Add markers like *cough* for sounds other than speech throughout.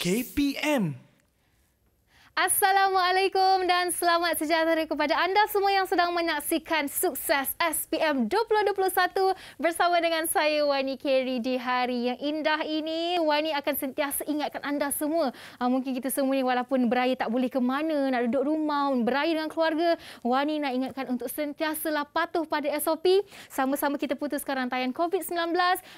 KPM Assalamualaikum dan selamat sejahtera kepada anda semua yang sedang menyaksikan sukses SPM 2021 bersama dengan saya Wani Kerry di hari yang indah ini. Wani akan sentiasa ingatkan anda semua. Ah, mungkin kita semua ni walaupun beraya tak boleh ke mana, nak duduk rumah, beraya dengan keluarga, Wani nak ingatkan untuk sentiasalah patuh pada SOP. Sama-sama kita putuskan rantaian COVID-19.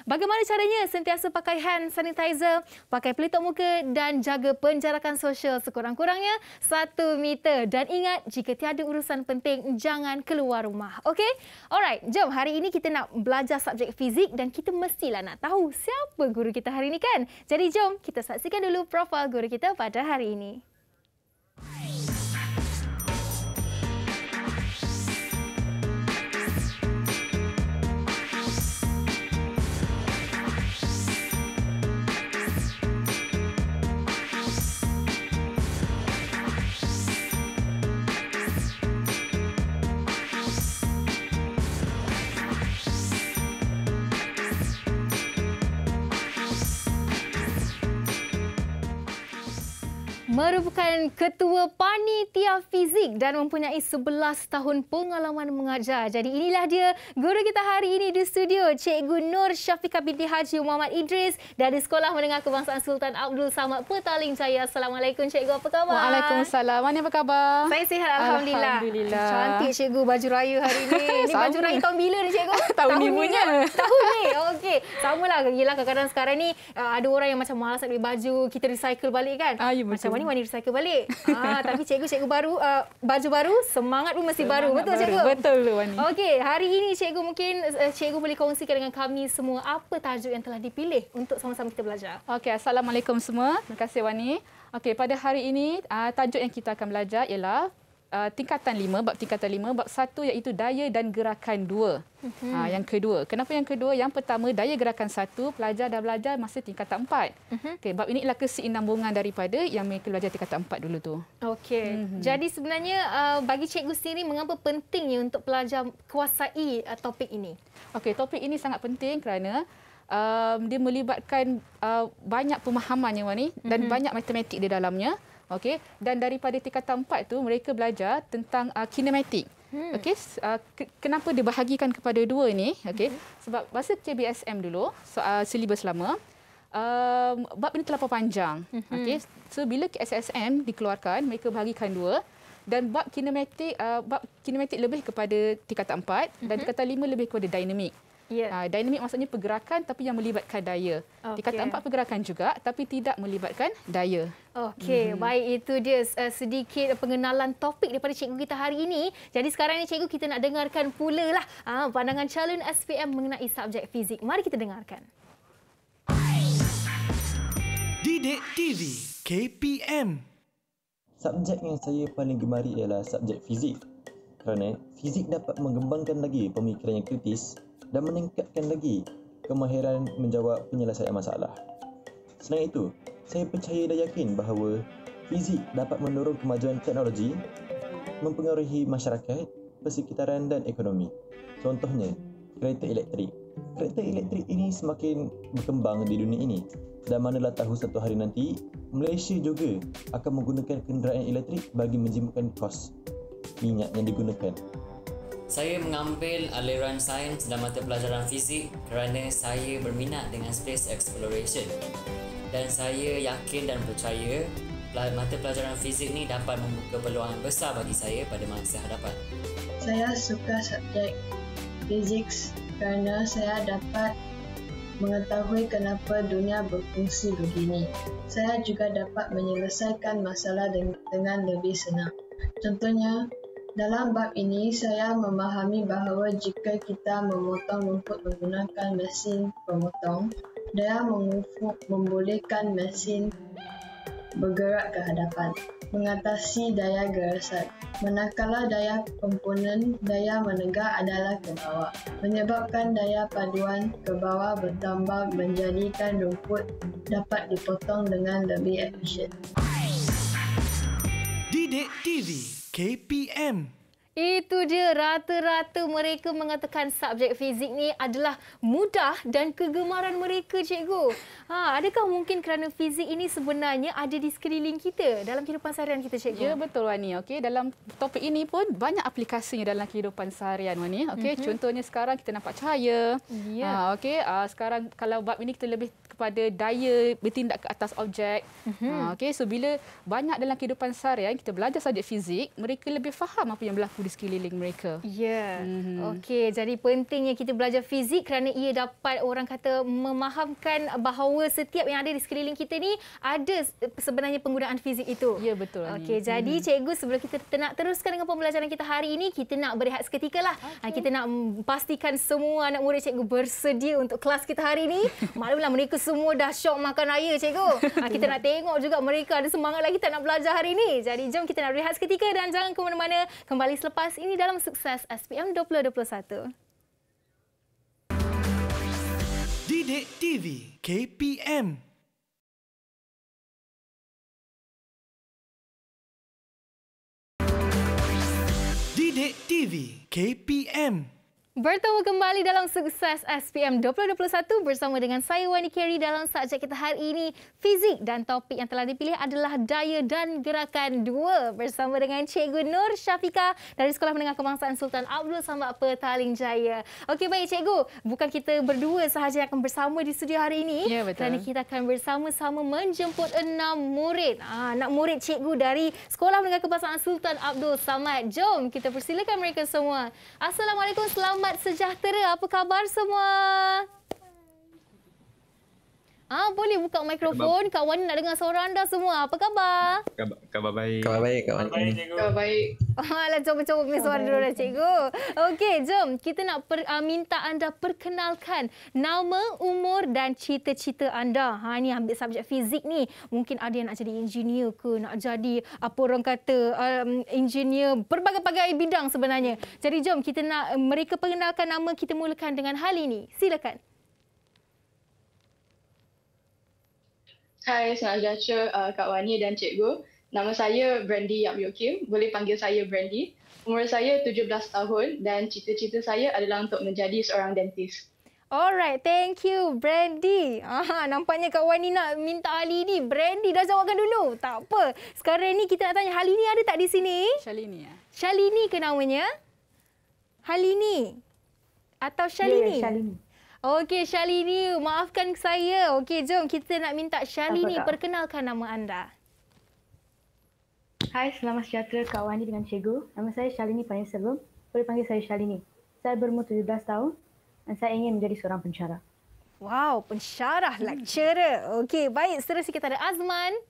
Bagaimana caranya sentiasa pakai hand sanitizer, pakai pelitup muka dan jaga penjarakan sosial sekurang-kurangnya satu meter. Dan ingat, jika tiada urusan penting, jangan keluar rumah. Okey? Alright, jom. Hari ini kita nak belajar subjek fizik dan kita mestilah nak tahu siapa guru kita hari ini kan? Jadi jom, kita saksikan dulu profil guru kita pada hari ini. merupakan ketua panitia fizik dan mempunyai 11 tahun pengalaman mengajar. Jadi inilah dia guru kita hari ini di studio, Cikgu Nur Syafiqah binti Haji Muhammad Idris dari Sekolah Menengah Kebangsaan Sultan Abdul Samad Petaling Jaya. Assalamualaikum Cikgu, apa khabar? Waalaikumsalam. Mana apa khabar? Saya sihat Alhamdulillah. Alhamdulillah. Cantik Cikgu baju raya hari ini. Ini *laughs* baju raya tahun bila ni Cikgu? *laughs* tahun, tahun ni punya. Tahun ni, okey. Sama lah, kadang-kadang sekarang ni uh, ada orang yang macam malas nak beli baju, kita recycle balik kan? Ah, ya, macam mana paling wani recycle balik. *laughs* Ah, tapi cikgu-cikgu baru, uh, baju baru, semangat pun mesti baru. Betul, baru. cikgu? Betul, Wani. Okey, hari ini cikgu mungkin uh, cikgu boleh kongsikan dengan kami semua apa tajuk yang telah dipilih untuk sama-sama kita belajar. Okey, Assalamualaikum semua. Terima kasih, Wani. Okey, pada hari ini, uh, tajuk yang kita akan belajar ialah uh, tingkatan lima, bab tingkatan lima, bab satu iaitu daya dan gerakan dua. Uh-huh. Uh, yang kedua. Kenapa yang kedua? Yang pertama, daya gerakan satu, pelajar dah belajar masa tingkatan empat. Uh-huh. Mhm. Okay, bab ini ialah kesinambungan daripada yang mereka belajar tingkatan empat dulu tu. Okey. Uh-huh. Jadi sebenarnya uh, bagi cikgu sendiri, mengapa pentingnya untuk pelajar kuasai uh, topik ini? Okey, topik ini sangat penting kerana um, dia melibatkan uh, banyak pemahamannya, Wani, uh-huh. dan banyak matematik di dalamnya. Okey, dan daripada tingkatan 4 tu mereka belajar tentang uh, kinematik. Hmm. Okey, uh, ke- kenapa dibahagikan kepada dua ini? Okey. Hmm. Sebab masa KBSM dulu, so uh, silibus lama, um, bab ini terlalu panjang. Hmm. Okey. So bila SSM dikeluarkan, mereka bahagikan dua dan bab kinematik uh, bab kinematik lebih kepada tingkatan 4 hmm. dan tingkatan 5 lebih kepada dinamik. Yeah. Uh, dynamic maksudnya pergerakan tapi yang melibatkan daya. Okay. Dikata empat pergerakan juga tapi tidak melibatkan daya. Okey, mm-hmm. baik itu dia uh, sedikit pengenalan topik daripada cikgu kita hari ini. Jadi sekarang ni cikgu kita nak dengarkan pula lah uh, pandangan calon SPM mengenai subjek fizik. Mari kita dengarkan. Didik TV KPM Subjek yang saya paling gemari ialah subjek fizik kerana fizik dapat mengembangkan lagi pemikiran yang kritis dan meningkatkan lagi kemahiran menjawab penyelesaian masalah. Selain itu, saya percaya dan yakin bahawa fizik dapat mendorong kemajuan teknologi, mempengaruhi masyarakat, persekitaran dan ekonomi. Contohnya, kereta elektrik. Kereta elektrik ini semakin berkembang di dunia ini dan manalah tahu satu hari nanti, Malaysia juga akan menggunakan kenderaan elektrik bagi menjimatkan kos minyak yang digunakan. Saya mengambil aliran sains dan mata pelajaran fizik kerana saya berminat dengan space exploration. Dan saya yakin dan percaya mata pelajaran fizik ni dapat membuka peluang besar bagi saya pada masa hadapan. Saya suka subjek fizik kerana saya dapat mengetahui kenapa dunia berfungsi begini. Saya juga dapat menyelesaikan masalah dengan lebih senang. Contohnya, dalam bab ini, saya memahami bahawa jika kita memotong rumput menggunakan mesin pemotong, dia mengufuk membolehkan mesin bergerak ke hadapan, mengatasi daya gerasat. Manakala daya komponen, daya menegak adalah ke bawah, menyebabkan daya paduan ke bawah bertambah menjadikan rumput dapat dipotong dengan lebih efisien. Didik TV KPM Itu je rata-rata mereka mengatakan subjek fizik ni adalah mudah dan kegemaran mereka cikgu. Ha, adakah mungkin kerana fizik ini sebenarnya ada di sekeliling kita dalam kehidupan seharian kita cikgu? Ya betul Wani. Okey, dalam topik ini pun banyak aplikasinya dalam kehidupan seharian Wani. Okey, mm-hmm. contohnya sekarang kita nampak cahaya. Ya. Ha, okey, uh, sekarang kalau bab ini kita lebih kepada daya bertindak ke atas objek. Mm-hmm. Ha, okey, so bila banyak dalam kehidupan seharian kita belajar subjek fizik, mereka lebih faham apa yang berlaku di sekeliling mereka. Ya. Yeah. Mm-hmm. Okey, jadi pentingnya kita belajar fizik kerana ia dapat orang kata memahamkan bahawa setiap yang ada di sekeliling kita ni ada sebenarnya penggunaan fizik itu. Ya yeah, betul. Okey, jadi mm cikgu sebelum kita nak teruskan dengan pembelajaran kita hari ini, kita nak berehat seketika lah. Okay. Kita nak pastikan semua anak murid cikgu bersedia untuk kelas kita hari ini. *laughs* Maklumlah mereka semua dah syok makan raya cikgu. kita nak tengok juga mereka ada semangat lagi tak nak belajar hari ini. Jadi jom kita nak berehat seketika dan jangan ke mana-mana kembali selepas selepas ini dalam sukses SPM 2021. Didik TV KPM Didik TV KPM Bertemu kembali dalam sukses SPM 2021 bersama dengan saya Wani Carey dalam subjek kita hari ini fizik dan topik yang telah dipilih adalah daya dan gerakan dua bersama dengan Cikgu Nur Syafika dari Sekolah Menengah Kebangsaan Sultan Abdul Samad Petaling Jaya. Okey baik Cikgu, bukan kita berdua sahaja yang akan bersama di studio hari ini ya, betul. kerana kita akan bersama-sama menjemput enam murid. Ah, nak murid Cikgu dari Sekolah Menengah Kebangsaan Sultan Abdul Samad. Jom kita persilakan mereka semua. Assalamualaikum, selamat Selamat sejahtera. Apa khabar semua? Ah boleh buka mikrofon khabar. kawan nak dengar suara anda semua. Apa khabar? Khabar baik. Khabar baik kawan. Khabar baik. Alah cuba-cuba punya suara dulu dah cikgu. Okey, jom kita nak per, uh, minta anda perkenalkan nama, umur dan cita-cita anda. Ha ni ambil subjek fizik ni. Mungkin ada yang nak jadi engineer ke, nak jadi apa orang kata um, engineer berbagai-bagai bidang sebenarnya. Jadi jom kita nak mereka perkenalkan nama kita mulakan dengan hal ini. Silakan. Hai, senang sejahtera uh, Kak Wani dan Cikgu. Nama saya Brandy Yap Yo Kim. Boleh panggil saya Brandy. Umur saya 17 tahun dan cita-cita saya adalah untuk menjadi seorang dentist. Alright, thank you Brandy. Aha, nampaknya Kak Wani nak minta Ali ni. Brandy dah jawabkan dulu. Tak apa. Sekarang ni kita nak tanya, Halini ada tak di sini? Shalini. Ya. Shalini ke Halini? Atau Shalini? Ya, yeah, Shalini. Okey, Shalini, maafkan saya. Okey, jom kita nak minta Shalini perkenalkan nama anda. Hai, selamat sejahtera kawan Wani dengan Cikgu. Nama saya Shalini Panjang Sebelum. Boleh panggil saya Shalini. Saya berumur 17 tahun dan saya ingin menjadi seorang pencara. Wow, pencara, lecturer. Lah, Okey, baik. Seterusnya kita ada Azman.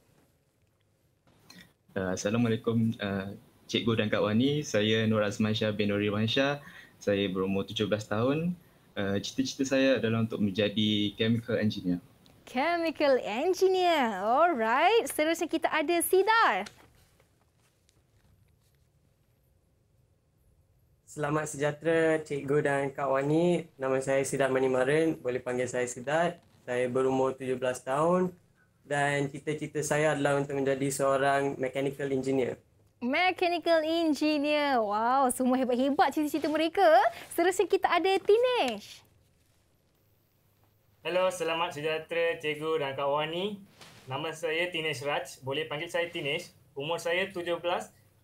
Uh, Assalamualaikum uh, Cikgu dan Kak Wani. Saya Nur Azman Shah bin Nuri Wansyah. Saya berumur 17 tahun. Eh, cita-cita saya adalah untuk menjadi chemical engineer. Chemical engineer. Alright. Seterusnya kita ada Sidar. Selamat sejahtera cikgu dan Kak Wani. Nama saya Sidat Manimaran. Boleh panggil saya Sidat. Saya berumur 17 tahun dan cita-cita saya adalah untuk menjadi seorang mechanical engineer. Mechanical Engineer. Wow, semua hebat-hebat cerita-cerita mereka. Seterusnya kita ada Tinesh. Hello, selamat sejahtera cikgu dan Kak Wani. Nama saya Tinesh Raj. Boleh panggil saya Tinesh. Umur saya 17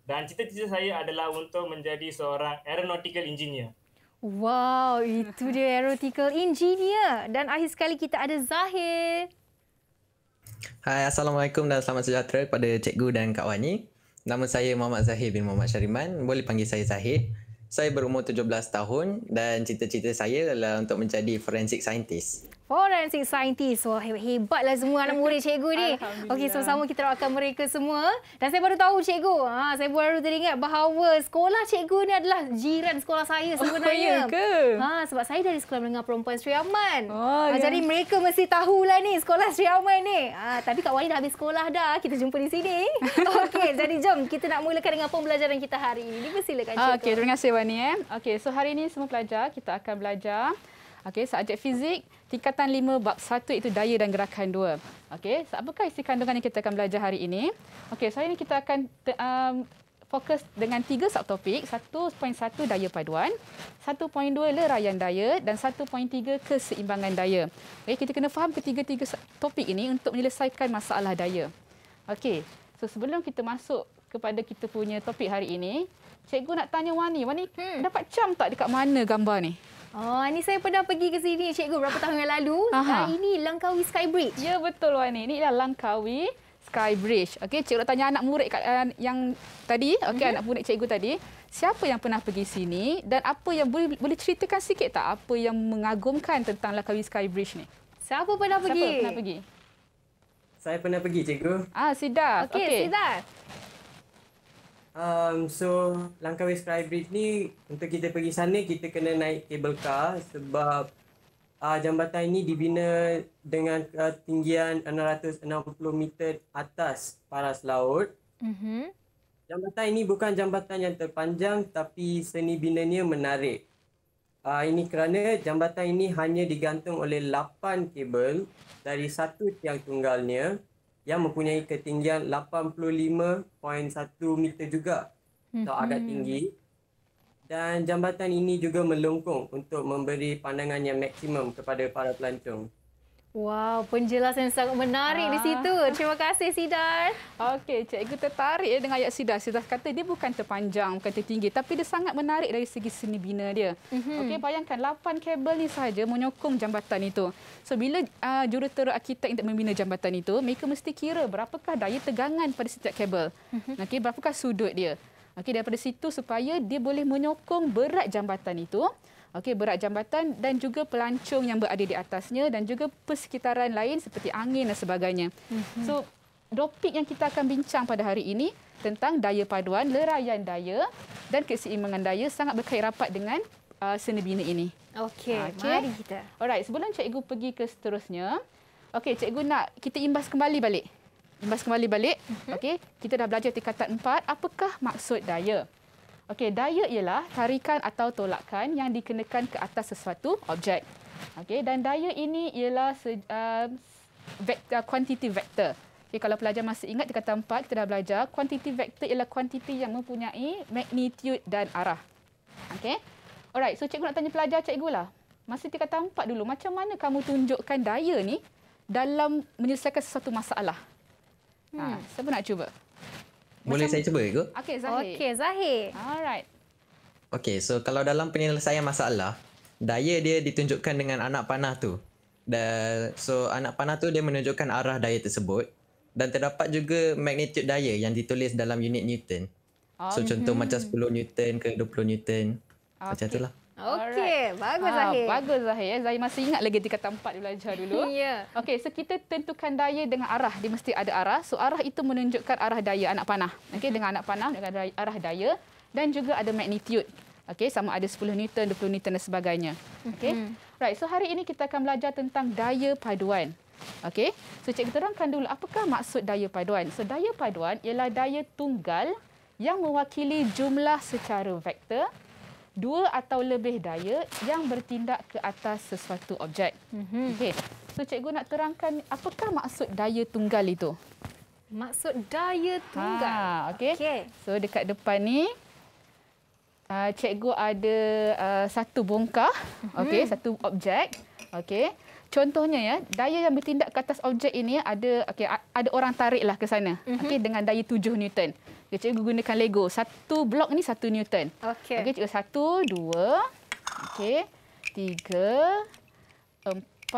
dan cita-cita saya adalah untuk menjadi seorang Aeronautical Engineer. Wow, itu dia Aeronautical Engineer. Dan akhir sekali kita ada Zahir. Hai, Assalamualaikum dan selamat sejahtera kepada cikgu dan Kak Wani. Nama saya Muhammad Zahir bin Muhammad Syariman. Boleh panggil saya Zahir. Saya berumur 17 tahun dan cita-cita saya adalah untuk menjadi forensik scientist forensic scientist. Wah, hebat hebatlah semua anak murid cikgu ni. Okey, sama-sama kita doakan mereka semua. Dan saya baru tahu cikgu. Ha, saya baru teringat bahawa sekolah cikgu ni adalah jiran sekolah saya oh, sebenarnya. Oh, ke? Ha, sebab saya dari sekolah menengah perempuan Sri Aman. Oh, ha, ya. jadi mereka mesti tahulah ni sekolah Sri Aman ni. Ha, tapi Kak Wali dah habis sekolah dah. Kita jumpa di sini. *laughs* Okey, jadi jom kita nak mulakan dengan pembelajaran kita hari ini. Dipersilakan cikgu. Okey, terima kasih Wani. Eh. Okey, so hari ini semua pelajar kita akan belajar. Okey, subjek fizik. Tingkatan lima bab satu itu daya dan gerakan dua. Okey, so, apakah isi kandungan yang kita akan belajar hari ini? Okey, so hari ini kita akan um, fokus dengan tiga subtopik. satu satu daya paduan, satu 1.2 leraian daya dan satu tiga keseimbangan daya. Okey, kita kena faham ketiga-tiga topik ini untuk menyelesaikan masalah daya. Okey, so sebelum kita masuk kepada kita punya topik hari ini, cikgu nak tanya Wani. Wani, hmm. dapat cam tak dekat mana gambar ni? Oh, ini saya pernah pergi ke sini, Cikgu, berapa tahun yang lalu. Aha. Ini Langkawi Sky Bridge. Ya, betul, Wani. Ini adalah Langkawi Skybridge. Okey, Cikgu nak tanya anak murid kat, uh, yang tadi. Okey, mhm. anak murid Cikgu tadi. Siapa yang pernah pergi sini dan apa yang boleh, boleh ceritakan sikit tak? Apa yang mengagumkan tentang Langkawi Skybridge ni? Siapa pernah pergi? Siapa pernah pergi? Saya pernah pergi, Cikgu. Ah, Sidar. Okey, okay. Sidar. Um, so langkah Sky Bridge ni untuk kita pergi sana kita kena naik kabel car sebab uh, jambatan ini dibina dengan ketinggian uh, 660 meter atas paras laut. Mm-hmm. Jambatan ini bukan jambatan yang terpanjang tapi seni binanya menarik. Uh, ini kerana jambatan ini hanya digantung oleh 8 kabel dari satu tiang tunggalnya yang mempunyai ketinggian 85.1 meter juga atau mhm. agak tinggi dan jambatan ini juga melengkung untuk memberi pandangan yang maksimum kepada para pelancong. Wow, penjelasan yang sangat menarik ah. di situ. Terima kasih, Sidar. Okey, cikgu tertarik dengan ayat Sidar. Sidar kata dia bukan terpanjang, bukan tertinggi. Tapi dia sangat menarik dari segi seni bina dia. Mm-hmm. Okey, bayangkan lapan kabel ni saja menyokong jambatan itu. So, bila uh, jurutera arkitek yang membina jambatan itu, mereka mesti kira berapakah daya tegangan pada setiap kabel. Mm-hmm. Okey, berapakah sudut dia. Okey, daripada situ supaya dia boleh menyokong berat jambatan itu, okey berat jambatan dan juga pelancong yang berada di atasnya dan juga persekitaran lain seperti angin dan sebagainya. Mm-hmm. So topik yang kita akan bincang pada hari ini tentang daya paduan leraian daya dan keseimbangan daya sangat berkait rapat dengan uh, seni bina ini. Okey, okay. mari kita. Alright, sebelum cikgu pergi ke seterusnya, okey cikgu nak kita imbas kembali balik. Imbas kembali balik. Mhm. Okey, kita dah belajar tingkatan 4, apakah maksud daya? Okey, daya ialah tarikan atau tolakan yang dikenakan ke atas sesuatu objek. Okey, dan daya ini ialah um, kuantiti uh, vektor. Okay, kalau pelajar masih ingat di kata empat, kita dah belajar quantity vector ialah quantity yang mempunyai magnitude dan arah. Okey. Alright, so cikgu nak tanya pelajar cikgu lah. Masa di kata dulu, macam mana kamu tunjukkan daya ni dalam menyelesaikan sesuatu masalah? Ha, hmm. Ha, siapa nak cuba? Boleh saya cuba ke? Okey, Zahir. Okey, Zahir. Alright. Okey, so kalau dalam penyelesaian masalah, daya dia ditunjukkan dengan anak panah tu. Dan so anak panah tu dia menunjukkan arah daya tersebut dan terdapat juga magnitude daya yang ditulis dalam unit Newton. Oh, so contoh hmm. macam 10 Newton ke 20 Newton. Okay. Macam itulah. Okey, bagus ah, Zahir. Ha, bagus Zahir. Eh. Zahir masih ingat lagi tingkat tempat dia belajar dulu. *laughs* ya. Okey, so kita tentukan daya dengan arah. Dia mesti ada arah. So arah itu menunjukkan arah daya anak panah. Okey, dengan anak panah dengan arah daya dan juga ada magnitude. Okey, sama ada 10 Newton, 20 Newton dan sebagainya. Okey. Mm-hmm. right, so hari ini kita akan belajar tentang daya paduan. Okey. So cikgu terangkan dulu apakah maksud daya paduan. So daya paduan ialah daya tunggal yang mewakili jumlah secara vektor dua atau lebih daya yang bertindak ke atas sesuatu objek. Mm-hmm. Okey. So cikgu nak terangkan apakah maksud daya tunggal itu? Maksud daya tunggal. Ha, okey. Okay. So dekat depan ni uh, cikgu ada uh, satu bongkah, mm-hmm. okey, satu objek. Okey. Contohnya ya, daya yang bertindak ke atas objek ini ada okey ada orang tariklah ke sana. Mm-hmm. Okey dengan daya 7 Newton. Okey cikgu gunakan Lego. Satu blok ni 1 Newton. Okey. Okey cikgu 1 2 okey 3 4 5 6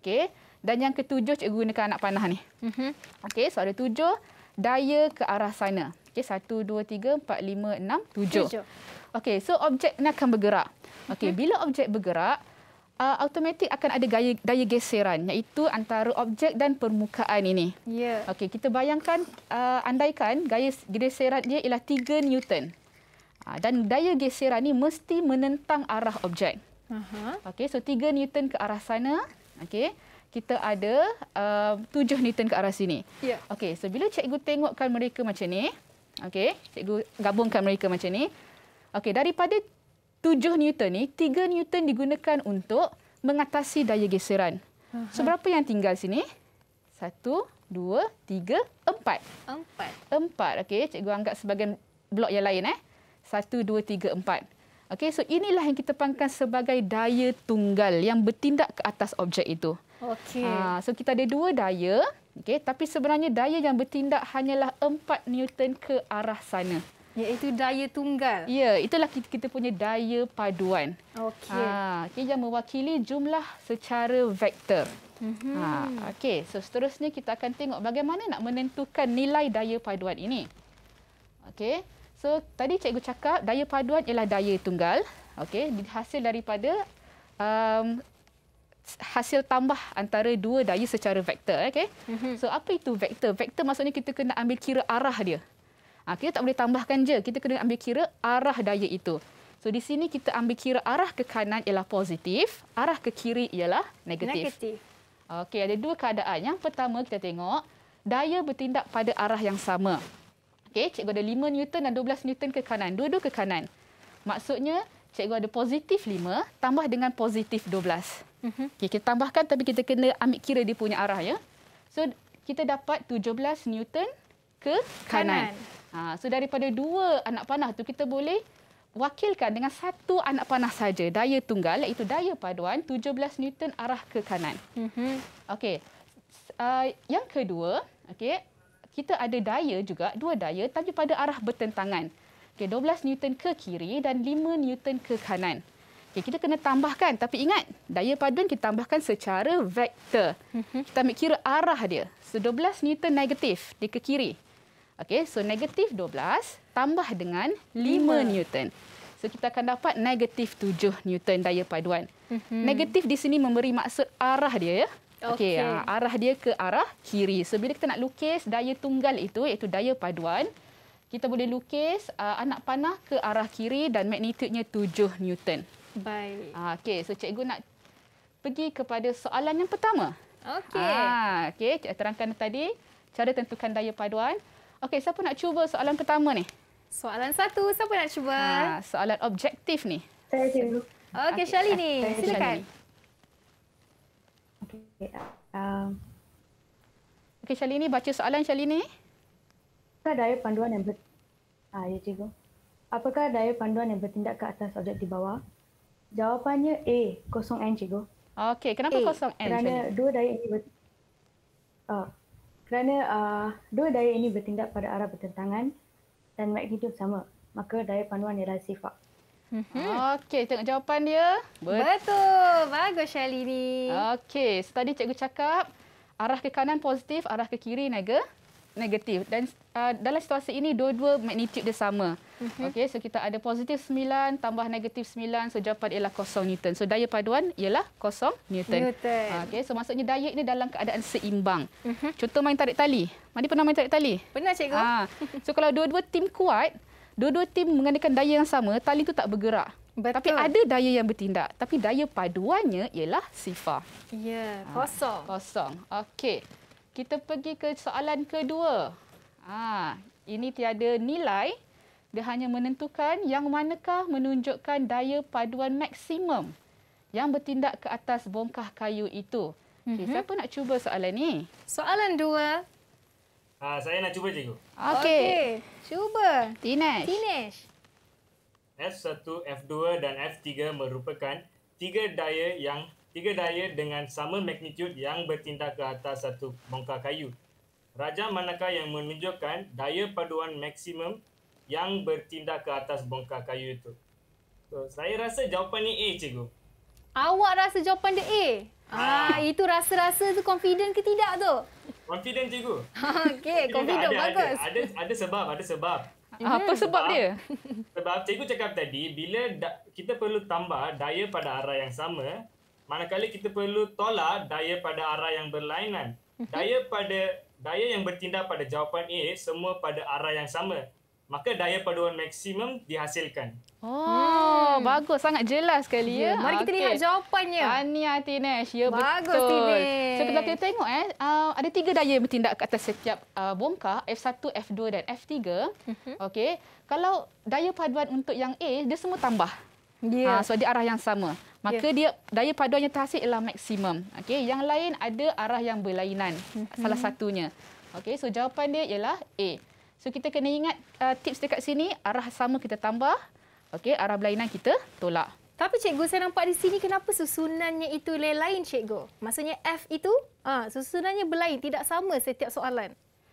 okey dan yang ketujuh cikgu gunakan anak panah ni. Mm-hmm. Okey, so ada tujuh daya ke arah sana. Okey, satu, dua, tiga, empat, lima, enam, tujuh. tujuh. Okey, so objek ni akan bergerak. Okey, okay. bila objek bergerak, uh, automatik akan ada gaya, daya geseran iaitu antara objek dan permukaan ini. Ya. Yeah. Okey, kita bayangkan uh, andaikan gaya geseran dia ialah 3 Newton. Uh, dan daya geseran ini mesti menentang arah objek. Uh-huh. Okey, so 3 Newton ke arah sana. Okey. Kita ada uh, 7 Newton ke arah sini. Ya. Yeah. Okey, so bila cikgu tengokkan mereka macam ni, okey, cikgu gabungkan mereka macam ni. Okey, daripada 7 Newton ni 3 Newton digunakan untuk mengatasi daya geseran. Seberapa so, yang tinggal sini? 1 2 3 4. 4. 4. Okey, cikgu anggap sebagai blok yang lain eh. 1 2 3 4. Okey, so inilah yang kita panggil sebagai daya tunggal yang bertindak ke atas objek itu. Okey. Ha, so kita ada dua daya, okey, tapi sebenarnya daya yang bertindak hanyalah 4 Newton ke arah sana iaitu daya tunggal. Ya, itulah kita, kita punya daya paduan. Okey. Ha, okay, yang mewakili jumlah secara vektor. Mm-hmm. Ha, okey. So seterusnya kita akan tengok bagaimana nak menentukan nilai daya paduan ini. Okey. So tadi cikgu cakap daya paduan ialah daya tunggal. Okey, Dihasil daripada um, hasil tambah antara dua daya secara vektor. Okey. Mm-hmm. So apa itu vektor? Vektor maksudnya kita kena ambil kira arah dia. Ha, kita tak boleh tambahkan je. Kita kena ambil kira arah daya itu. So di sini kita ambil kira arah ke kanan ialah positif, arah ke kiri ialah negatif. negatif. Okey, ada dua keadaan. Yang pertama kita tengok daya bertindak pada arah yang sama. Okey, cikgu ada 5 Newton dan 12 Newton ke kanan, dua-dua ke kanan. Maksudnya cikgu ada positif 5 tambah dengan positif 12. Mhm. Okey, kita tambahkan tapi kita kena ambil kira dia punya arah ya. So kita dapat 17 Newton ke kanan. kanan. Ha, so daripada dua anak panah tu kita boleh wakilkan dengan satu anak panah saja daya tunggal iaitu daya paduan 17 Newton arah ke kanan. Mhm. Okey. Uh, yang kedua, okey, kita ada daya juga, dua daya tapi pada arah bertentangan. Okey, 12 Newton ke kiri dan 5 Newton ke kanan. Okay, kita kena tambahkan tapi ingat, daya paduan kita tambahkan secara vektor. Mhm. Kita ambil kira arah dia. So 12 Newton negatif dia ke kiri. Okey, so negatif 12 tambah dengan 5, 5 newton. So kita akan dapat negatif 7 newton daya paduan. Mm-hmm. Negatif di sini memberi maksud arah dia ya. Okey, okay. uh, ah, arah dia ke arah kiri. So bila kita nak lukis daya tunggal itu iaitu daya paduan, kita boleh lukis uh, anak panah ke arah kiri dan magnitudenya 7 newton. Baik. Uh, Okey, so cikgu nak pergi kepada soalan yang pertama. Okey. Ah, uh, Okey, terangkan tadi cara tentukan daya paduan. Okey, siapa nak cuba soalan pertama ni? Soalan satu, siapa nak cuba? Ha, soalan objektif ni. Saya cuba. Okey, okay, Shali ah, ni. Silakan. Okey, um, okay, Shali ni baca soalan Shali ni. Apakah daya panduan yang ber... Ha, ya, cikgu. Apakah daya panduan yang bertindak ke atas objek di bawah? Jawapannya A, kosong N, cikgu. Okey, kenapa A. kosong N? Kerana dua daya ini ber... Ah, kerana uh, dua daya ini bertindak pada arah bertentangan dan magnitude sama. Maka daya panduan ialah sifat. Mm-hmm. Okey, tengok jawapan dia. Betul. Betul. Bagus Shalini. ni. Okey, tadi cikgu cakap arah ke kanan positif, arah ke kiri negatif negatif dan uh, dalam situasi ini dua-dua magnitude dia sama. Mm-hmm. Okey, so kita ada positif 9 tambah negatif 9 so jawapan ialah 0 Newton. So daya paduan ialah 0 Newton. Newton. Ha, Okey, so maksudnya daya ini dalam keadaan seimbang. Mm-hmm. Contoh main tarik tali. Mana pernah main tarik tali? Pernah cikgu. Ha. So kalau dua-dua tim kuat, dua-dua tim mengandalkan daya yang sama, tali itu tak bergerak. Betul. Tapi ada daya yang bertindak. Tapi daya paduannya ialah sifar. Ya, yeah, kosong. Ha. Kosong. Okey. Kita pergi ke soalan kedua. Ha, ini tiada nilai. Dia hanya menentukan yang manakah menunjukkan daya paduan maksimum yang bertindak ke atas bongkah kayu itu. Okay, mm-hmm. Siapa nak cuba soalan ni? Soalan dua. Ha, saya nak cuba, cikgu. Okey. Okay. Cuba. Tinesh. Tinesh. F1, F2 dan F3 merupakan tiga daya yang tiga daya dengan sama magnitude yang bertindak ke atas satu bongkar kayu. Rajah manakah yang menunjukkan daya paduan maksimum yang bertindak ke atas bongkar kayu itu? So, saya rasa jawapan ni A, cikgu. Awak rasa jawapan dia A? Ha. Ha, itu rasa-rasa itu confident ke tidak tu? Confident, cikgu. *laughs* Okey, confident. Ada, bagus. Ada, ada, ada sebab, ada sebab. Ah, apa sebab, hmm. sebab dia? Sebab cikgu cakap tadi, bila kita perlu tambah daya pada arah yang sama, manakala kita perlu tolak daya pada arah yang berlainan. Mhm. Daya pada daya yang bertindak pada jawapan A semua pada arah yang sama. Maka daya paduan maksimum dihasilkan. Oh, hmm. bagus sangat jelas sekali ya. ya mari kita okay. lihat jawapannya. Tania ah, Tinesh. Ya bagus, betul. Bagus Tinesh. Sebab kita tengok eh uh, ada tiga daya bertindak ke atas setiap uh, bongkar F1, F2 dan F3. Uh-huh. Mhm. Okey. Kalau daya paduan untuk yang A dia semua tambah. Ya. Yeah. Uh, so di arah yang sama maka yeah. dia daya paduannya tahsil ialah maksimum. Okey, yang lain ada arah yang berlainan. Mm-hmm. Salah satunya. Okey, so jawapan dia ialah A. So kita kena ingat uh, tips dekat sini, arah sama kita tambah, okey, arah berlainan kita tolak. Tapi cikgu saya nampak di sini kenapa susunannya itu lain-lain cikgu? Maksudnya F itu ah uh, susunannya berlain, tidak sama setiap soalan.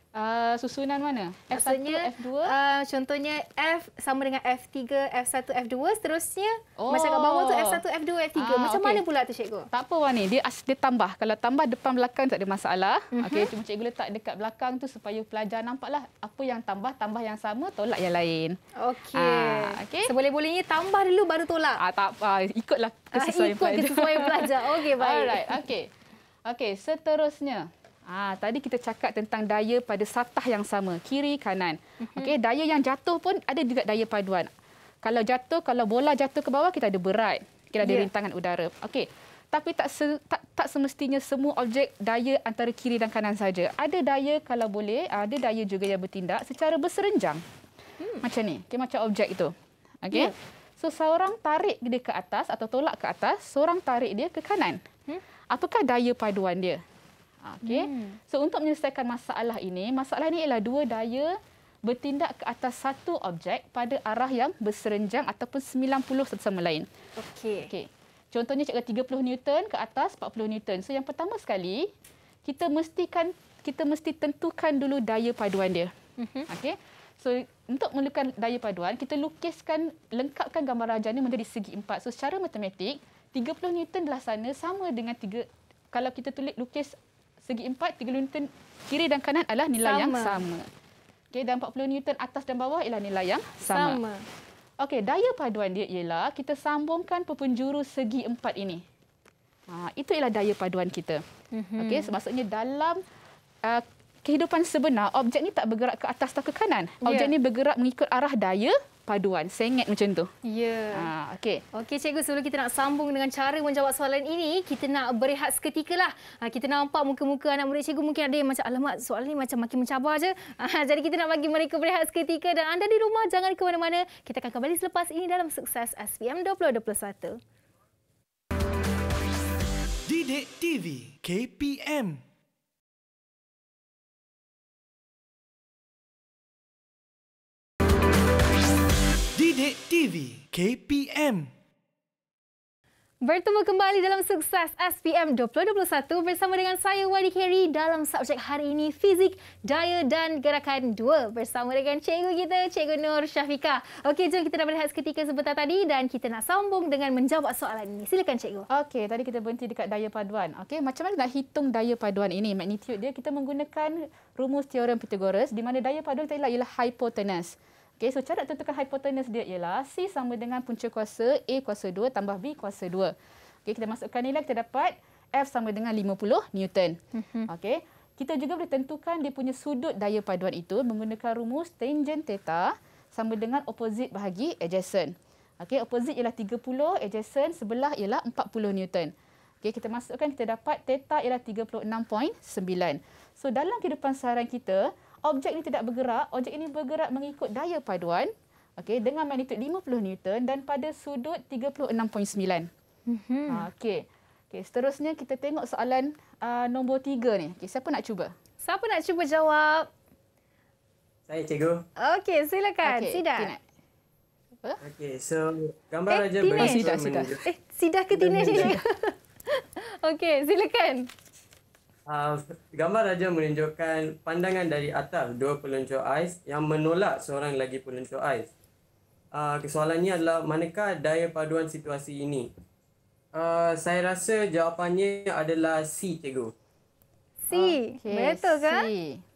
Uh, susunan mana? F1, Maksudnya, F2? Uh, contohnya F sama dengan F3, F1, F2. Seterusnya, oh. macam kat bawah tu F1, F2, F3. Ah, macam okay. mana pula tu cikgu? Tak apa Wani, dia, dia tambah. Kalau tambah depan belakang tak ada masalah. Mm -hmm. okay, cuma cikgu letak dekat belakang tu supaya pelajar nampaklah apa yang tambah, tambah yang sama, tolak yang lain. Okey. Uh, ah, okay. Seboleh-bolehnya tambah dulu baru tolak? Uh, tak, uh, ikutlah kesesuaian uh, ikut pelajar. Ikut kesesuaian pelajar. Okey, *laughs* baik. Alright, okey. Okey, seterusnya. Ah, tadi kita cakap tentang daya pada satah yang sama, kiri kanan. Mhm. Okay, daya yang jatuh pun ada juga daya paduan. Kalau jatuh, kalau bola jatuh ke bawah kita ada berat, kita ada yeah. rintangan udara. Okay, Tapi tak, se, tak tak semestinya semua objek daya antara kiri dan kanan saja. Ada daya kalau boleh, ada daya juga yang bertindak secara berserenjang. Hmm. Macam ni. Okay, macam objek itu. Okay, Yeah. So seorang tarik dia ke atas atau tolak ke atas, seorang tarik dia ke kanan. Hmm. Apakah daya paduan dia? Ah, okay, Hmm. So untuk menyelesaikan masalah ini, masalah ini ialah dua daya bertindak ke atas satu objek pada arah yang berserenjang ataupun 90 satu sama lain. Okey. Okey. Contohnya cakap 30 Newton ke atas 40 Newton. So yang pertama sekali, kita mesti kan kita mesti tentukan dulu daya paduan dia. Mm-hmm. Okey. So untuk melukiskan daya paduan, kita lukiskan lengkapkan gambar ini menjadi segi empat. So secara matematik, 30 Newton belah sana sama dengan tiga kalau kita tulis lukis Segi empat, tiga Newton kiri dan kanan adalah nilai sama. yang sama. Okay, dan 40 Newton atas dan bawah ialah nilai yang sama. sama. Okey, daya paduan dia ialah kita sambungkan pepenjuru segi empat ini. Ha, itu ialah daya paduan kita. Mm -hmm. Okey, maksudnya dalam uh, kehidupan sebenar, objek ni tak bergerak ke atas atau ke kanan. Objek yeah. ni bergerak mengikut arah daya paduan. Sengit macam tu. Ya. Yeah. Ha, Okey. Okey, cikgu. Sebelum kita nak sambung dengan cara menjawab soalan ini, kita nak berehat seketika lah. Ha, kita nampak muka-muka anak murid cikgu mungkin ada yang macam, alamat soalan ini macam makin mencabar je. Ha, *laughs* jadi kita nak bagi mereka berehat seketika dan anda di rumah jangan ke mana-mana. Kita akan kembali selepas ini dalam sukses SPM 2021. Didik TV KPM Bidik TV KPM Bertemu kembali dalam sukses SPM 2021 bersama dengan saya Wadi Kerry dalam subjek hari ini fizik, daya dan gerakan 2 bersama dengan cikgu kita, cikgu Nur Syafika. Okey, jom kita dah berehat seketika sebentar tadi dan kita nak sambung dengan menjawab soalan ini. Silakan cikgu. Okey, tadi kita berhenti dekat daya paduan. Okey, macam mana nak hitung daya paduan ini? Magnitude dia kita menggunakan rumus teorem Pythagoras di mana daya paduan tadi ialah hypotenuse. Okay, so cara tentukan hipotenus dia ialah C sama dengan punca kuasa A kuasa 2 tambah B kuasa 2. Okay, kita masukkan nilai kita dapat F sama dengan 50 Newton. Mhm. Okay, kita juga boleh tentukan dia punya sudut daya paduan itu menggunakan rumus tangent theta sama dengan opposite bahagi adjacent. Okay, opposite ialah 30, adjacent sebelah ialah 40 Newton. Okay, kita masukkan kita dapat theta ialah 36.9. So dalam kehidupan seharian kita, objek ini tidak bergerak, objek ini bergerak mengikut daya paduan okay? dengan magnitud 50 Newton dan pada sudut 36.9. Mhm. Ah, okay. Okay. seterusnya kita tengok soalan uh, nombor tiga ni. Okey, siapa nak cuba? Siapa nak cuba jawab? Saya, cikgu. Okey, silakan. Okay. Sidak. Okay, Okey, so gambar eh, raja berisi dah sudah. Eh, sidah ke tinis *laughs* ni? Okey, silakan uh, gambar raja menunjukkan pandangan dari atas dua peluncur ais yang menolak seorang lagi peluncur ais. Uh, kesoalannya adalah manakah daya paduan situasi ini? Uh, saya rasa jawapannya adalah C, cikgu. C. Okay. Betul ke? C.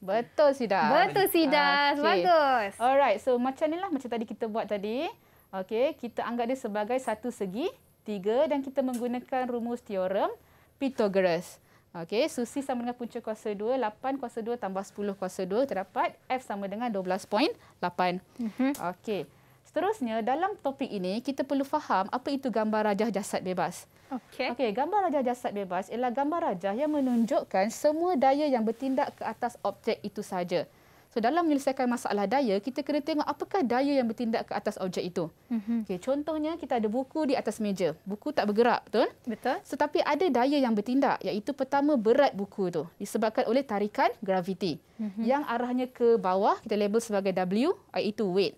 Betul, Sida. Betul, Sida. Okay. Bagus. Alright, so macam inilah macam tadi kita buat tadi. Okey, kita anggap dia sebagai satu segi, tiga dan kita menggunakan rumus teorem Pythagoras. Okey, susi sama dengan punca kuasa 2, 8 kuasa 2 tambah 10 kuasa 2 terdapat F sama dengan 12.8. Mm-hmm. Okey, seterusnya dalam topik ini kita perlu faham apa itu gambar rajah jasad bebas. Okey. Okay, gambar rajah jasad bebas ialah gambar rajah yang menunjukkan semua daya yang bertindak ke atas objek itu saja. So dalam menyelesaikan masalah daya, kita kena tengok apakah daya yang bertindak ke atas objek itu. Mm-hmm. Okay, contohnya kita ada buku di atas meja. Buku tak bergerak, betul? Betul. Tetapi so, ada daya yang bertindak iaitu pertama berat buku itu disebabkan oleh tarikan graviti mm-hmm. yang arahnya ke bawah kita label sebagai W iaitu weight.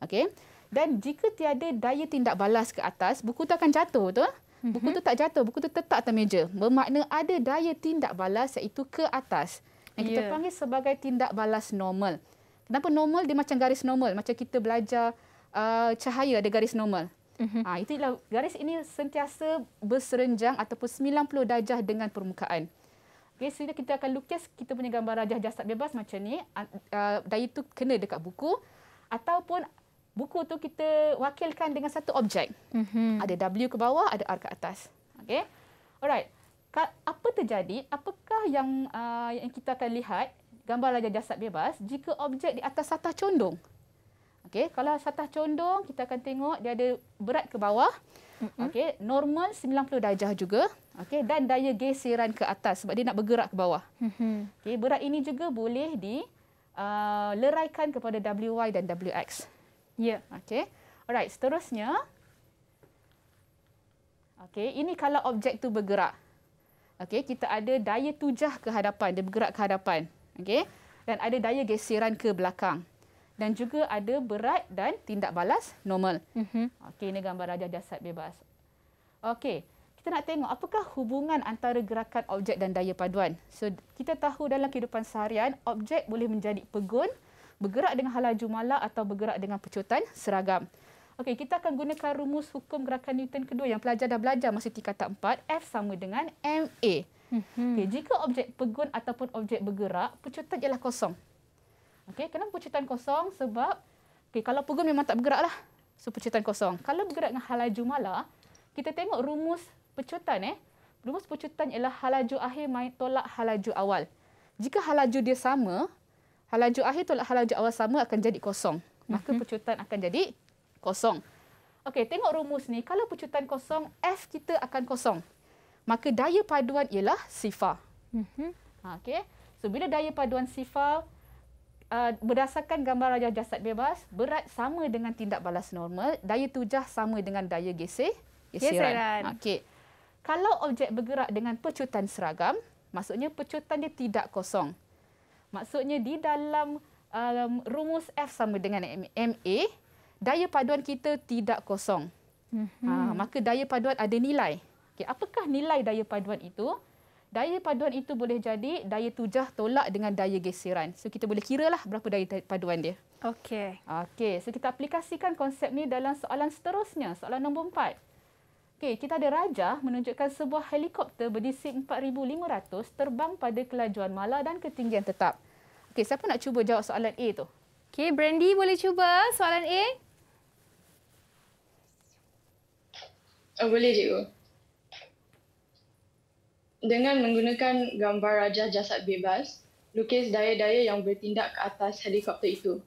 Okay. Dan jika tiada daya tindak balas ke atas, buku tu akan jatuh, betul? Buku mhm. tu tak jatuh, buku tu tetap atas meja. Bermakna ada daya tindak balas iaitu ke atas yang kita yeah. panggil sebagai tindak balas normal. Kenapa normal? Dia macam garis normal. Macam kita belajar uh, cahaya ada garis normal. Mm-hmm. Ha, itulah garis ini sentiasa berserenjang ataupun 90 darjah dengan permukaan. Okay, sehingga kita akan lukis kita punya gambar rajah jasad bebas macam ni. Uh, Daya itu kena dekat buku. Ataupun buku tu kita wakilkan dengan satu objek. Mm-hmm. Ada W ke bawah, ada R ke atas. Okay. Alright apa terjadi apakah yang uh, yang kita akan lihat gambar raja jasad bebas jika objek di atas satah condong okey kalau satah condong kita akan tengok dia ada berat ke bawah okey normal 90 darjah juga okey dan daya geseran ke atas sebab dia nak bergerak ke bawah mm-hmm. okey berat ini juga boleh di uh, leraikan kepada wy dan wx ya yeah. okey alright seterusnya okey ini kalau objek tu bergerak Okey, kita ada daya tujah ke hadapan, dia bergerak ke hadapan. Okey. Dan ada daya geseran ke belakang. Dan juga ada berat dan tindak balas normal. Mm-hmm. Okey, ini gambar raja jasad bebas. Okey, kita nak tengok apakah hubungan antara gerakan objek dan daya paduan. So, kita tahu dalam kehidupan seharian, objek boleh menjadi pegun, bergerak dengan halaju malak atau bergerak dengan pecutan seragam. Okey, kita akan gunakan rumus hukum gerakan Newton kedua yang pelajar dah belajar masa tingkat tak empat. F sama dengan MA. hmm Okey, jika objek pegun ataupun objek bergerak, pucutan ialah kosong. Okey, kenapa pucutan kosong? Sebab okay, kalau pegun memang tak bergerak lah. So, pucutan kosong. Kalau bergerak dengan halaju malah kita tengok rumus pucutan. Eh. Rumus pucutan ialah halaju akhir main tolak halaju awal. Jika halaju dia sama, halaju akhir tolak halaju awal sama akan jadi kosong. Maka mhm. pucutan akan jadi kosong. Okey, tengok rumus ni. Kalau pecutan kosong, F kita akan kosong. Maka daya paduan ialah sifar. Mm-hmm. Okey. So, bila daya paduan sifar, Uh, berdasarkan gambar rajah jasad bebas, berat sama dengan tindak balas normal, daya tujah sama dengan daya geser, geseran. geseran. Okey. Kalau objek bergerak dengan pecutan seragam, maksudnya pecutan dia tidak kosong. Maksudnya di dalam um, rumus F sama dengan MA, daya paduan kita tidak kosong. Mm-hmm. Ha, maka daya paduan ada nilai. Okay, apakah nilai daya paduan itu? Daya paduan itu boleh jadi daya tujah tolak dengan daya geseran. So kita boleh kiralah berapa daya paduan dia. Okey. Okey, so kita aplikasikan konsep ni dalam soalan seterusnya, soalan nombor empat. Okey, kita ada raja menunjukkan sebuah helikopter berdisi 4,500 terbang pada kelajuan mala dan ketinggian tetap. Okey, siapa nak cuba jawab soalan A tu? Okey, Brandy boleh cuba soalan A. Oh, boleh cikgu. Dengan menggunakan gambar Raja Jasad Bebas, lukis daya-daya yang bertindak ke atas helikopter itu.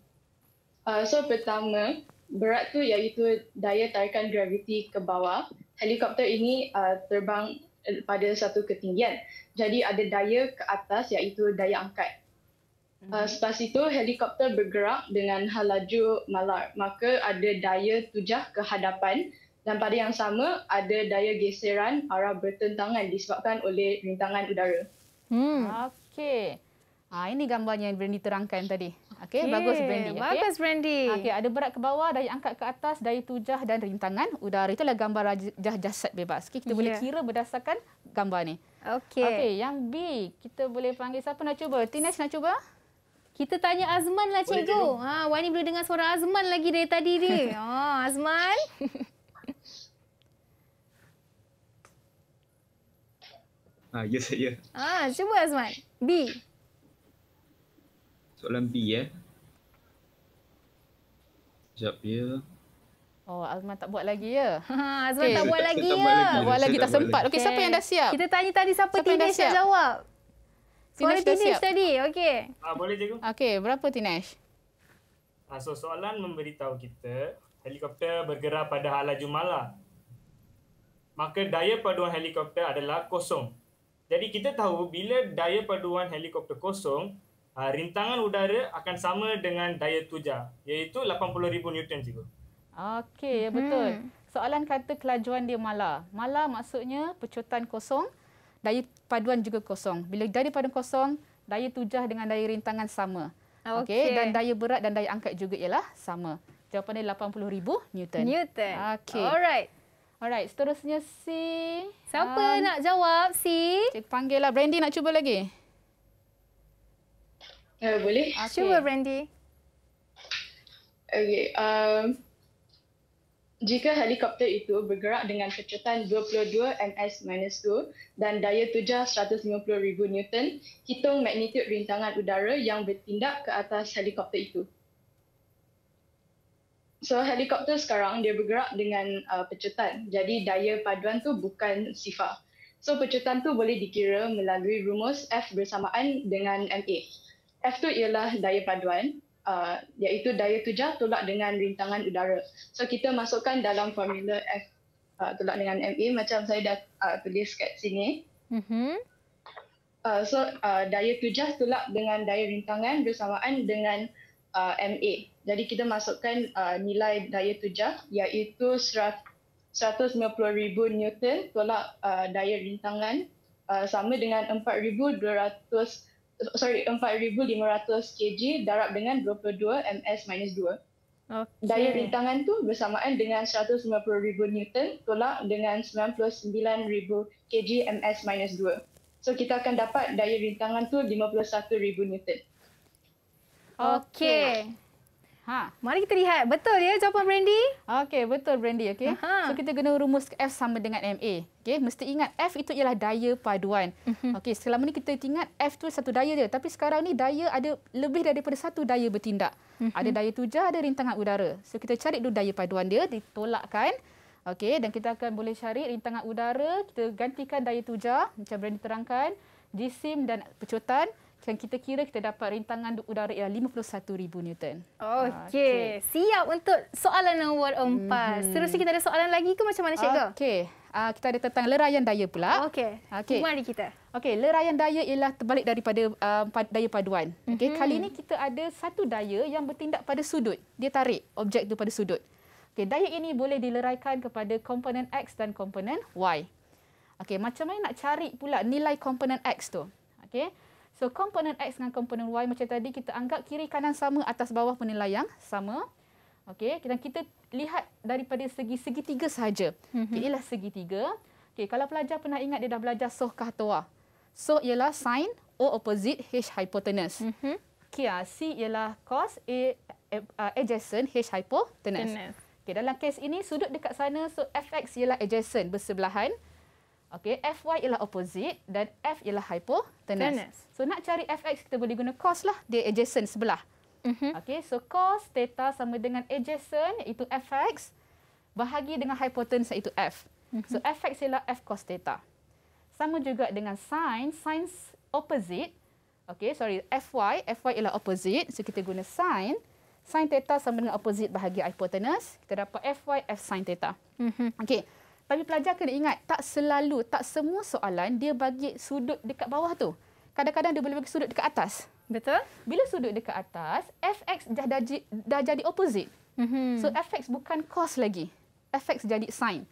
Uh, so pertama, berat tu iaitu daya tarikan graviti ke bawah. Helikopter ini uh, terbang eh, pada satu ketinggian. Jadi ada daya ke atas iaitu daya angkat. Uh, selepas itu, helikopter bergerak dengan halaju malar. Maka ada daya tujah ke hadapan dan pada yang sama, ada daya geseran arah bertentangan disebabkan oleh rintangan udara. Hmm. Okey. Ha, ini gambar yang Brandy terangkan tadi. Okey, okay. bagus Brandy. Okay. Bagus Brandy. Okey, ada berat ke bawah, daya angkat ke atas, daya tujah dan rintangan udara. Itulah gambar rajah jasad bebas. Okay, kita yeah. boleh ya. kira berdasarkan gambar ni. Okey. Okey, yang B, kita boleh panggil siapa nak cuba? Tinas nak cuba? Kita tanya Azman lah cikgu. Ha, ah, Wani boleh dengar suara Azman lagi dari tadi ni. Oh, *laughs* Azman. *laughs* Ha, ya saya. Ha, ah, cuba Azman. B. Soalan B eh. Sekejap ya. Oh, Azman tak buat lagi ya. Ha, *laughs* Azman okay. Eh, tak buat lagi saya ya. Tak buat ya. lagi, buat lagi tak, sempat. Okey, okay. siapa yang dah siap? Kita tanya tadi siapa, siapa Tinesh nak jawab. Suara Tinesh tadi, okey. Ha, boleh cikgu. Okey, berapa Tinesh? Ha, so, soalan memberitahu kita helikopter bergerak pada halaju malam. Maka daya paduan helikopter adalah kosong. Jadi kita tahu bila daya paduan helikopter kosong, ah, rintangan udara akan sama dengan daya tujar iaitu 80,000 Newton juga. Okey, ya betul. Hmm. Soalan kata kelajuan dia mala. Mala maksudnya pecutan kosong, daya paduan juga kosong. Bila daya paduan kosong, daya tujar dengan daya rintangan sama. Ah, okey, okay. dan daya berat dan daya angkat juga ialah sama. Jawapan dia 80,000 Newton. Newton. Okey. Alright. Alright, seterusnya C. Siapa um, nak jawab C? Cik panggil lah. Brandy nak cuba lagi? Uh, boleh. Okay. Ah, cuba Brandy. Okay. Um, jika helikopter itu bergerak dengan kecepatan 22 ms-2 minus dan daya tujah 150,000 Newton, hitung magnitud rintangan udara yang bertindak ke atas helikopter itu. So helikopter sekarang dia bergerak dengan uh, pecutan. Jadi daya paduan tu bukan sifar. So pecutan tu boleh dikira melalui rumus F bersamaan dengan MA. F tu ialah daya paduan uh, iaitu daya tujah tolak dengan rintangan udara. So kita masukkan dalam formula F uh, tolak dengan MA macam saya dah uh, tulis kat sini. Mm-hmm. Uh, so uh, daya tujah tolak dengan daya rintangan bersamaan dengan uh, MA. Jadi kita masukkan uh, nilai daya tujah iaitu 190,000 Newton tolak uh, daya rintangan uh, sama dengan 4,200 sorry 4,500 kg darab dengan 22 ms-2. Okay. Daya rintangan tu bersamaan dengan 190,000 Newton tolak dengan 99,000 kg ms-2. minus So kita akan dapat daya rintangan tu 51,000 Newton. Okey. Ha. Mari kita lihat. Betul ya jawapan Brandy? Okey, betul Brandy. Okey. So, kita guna rumus F sama dengan MA. Okay. mesti ingat F itu ialah daya paduan. Mhm. Okey, selama ini kita ingat F itu satu daya dia. Tapi sekarang ni daya ada lebih daripada satu daya bertindak. Mhm. ada daya tuja, ada rintangan udara. So, kita cari dulu daya paduan dia. Ditolakkan. Okey, dan kita akan boleh cari rintangan udara. Kita gantikan daya tuja. Macam Brandy terangkan. Jisim dan pecutan. Kan kita kira kita dapat rintangan udara ialah 51,000 Newton. Okey. Ah, okay. Siap untuk soalan nombor empat. Mm-hmm. Seterusnya kita ada soalan lagi ke macam mana, Cikgu? Okey. Uh, kita ada tentang lerayan daya pula. Okey. Okay. Mari kita. Okey. Lerayan daya ialah terbalik daripada uh, daya paduan. Mm-hmm. Okey. Mhm. Kali ini kita ada satu daya yang bertindak pada sudut. Dia tarik objek itu pada sudut. Okey. Daya ini boleh dileraikan kepada komponen X dan komponen Y. Okey. Macam mana nak cari pula nilai komponen X tu? Okey. So komponen X dengan komponen Y macam tadi kita anggap kiri kanan sama atas bawah penilaian sama. Okey, kita kita lihat daripada segi segitiga sahaja. Mhm. Okay, inilah segitiga. Okey, kalau pelajar pernah ingat dia dah belajar soh kah toah. Soh ialah sin O opposite H hypotenuse. Mhm. Okey, ah, C ialah cos A ah, adjacent H hypotenuse. Okey, dalam kes ini sudut dekat sana so FX ialah adjacent bersebelahan. Okey, Fy ialah opposite dan F ialah hypotenuse. So nak cari Fx kita boleh guna cos lah. Dia adjacent sebelah. Mm-hmm. Okey, so cos theta sama dengan adjacent iaitu Fx bahagi dengan hypotenuse iaitu F. Mm-hmm. So Fx ialah F cos theta. Sama juga dengan sin, sin opposite. Okey, sorry, Fy, Fy ialah opposite. So kita guna sin. Sin theta sama dengan opposite bahagi hypotenuse. Kita dapat Fy, F sin theta. Mm-hmm. Okey. Tapi pelajar kena ingat tak selalu, tak semua soalan dia bagi sudut dekat bawah tu. Kadang-kadang dia boleh bagi sudut dekat atas. Betul. Bila sudut dekat atas, fx dah, dah, dah jadi opposite. Mm-hmm. So fx bukan cos lagi. fx jadi sin.